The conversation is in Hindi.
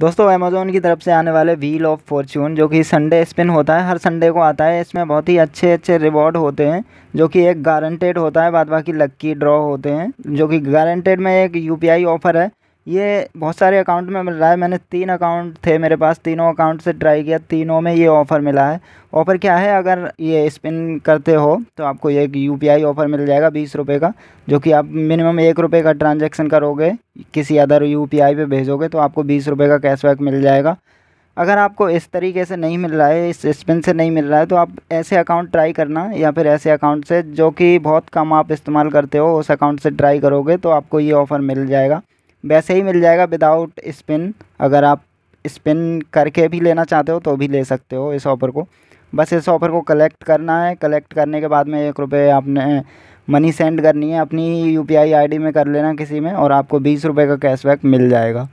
दोस्तों अमेज़ोन की तरफ से आने वाले व्हील ऑफ फॉर्चून जो कि संडे स्पिन होता है हर संडे को आता है इसमें बहुत ही अच्छे अच्छे रिवॉर्ड होते हैं जो कि एक गारंटेड होता है बाद बाकी लक्की ड्रॉ होते हैं जो कि गारंटेड में एक यूपीआई ऑफर है ये बहुत सारे अकाउंट में मिल रहा है मैंने तीन अकाउंट थे मेरे पास तीनों अकाउंट से ट्राई किया तीनों में ये ऑफ़र मिला है ऑफ़र क्या है अगर ये स्पिन करते हो तो आपको एक यू पी आई ऑफ़र मिल जाएगा बीस रुपये का जो कि आप मिनिमम एक रुपये का ट्रांजेक्शन करोगे किसी अदर यू पी आई भेजोगे तो आपको बीस रुपये का कैशबैक मिल जाएगा अगर आपको इस तरीके से नहीं मिल रहा है इस स्पिन से नहीं मिल रहा है तो आप ऐसे अकाउंट ट्राई करना या फिर ऐसे अकाउंट से जो कि बहुत कम आप इस्तेमाल करते हो उस अकाउंट से ट्राई करोगे तो आपको ये ऑफ़र मिल जाएगा वैसे ही मिल जाएगा विदाउट स्पिन अगर आप स्पिन करके भी लेना चाहते हो तो भी ले सकते हो इस ऑफ़र को बस इस ऑफ़र को कलेक्ट करना है कलेक्ट करने के बाद में एक रुपये आपने मनी सेंड करनी है अपनी U P I I D में कर लेना किसी में और आपको बीस रुपये का कैशबैक मिल जाएगा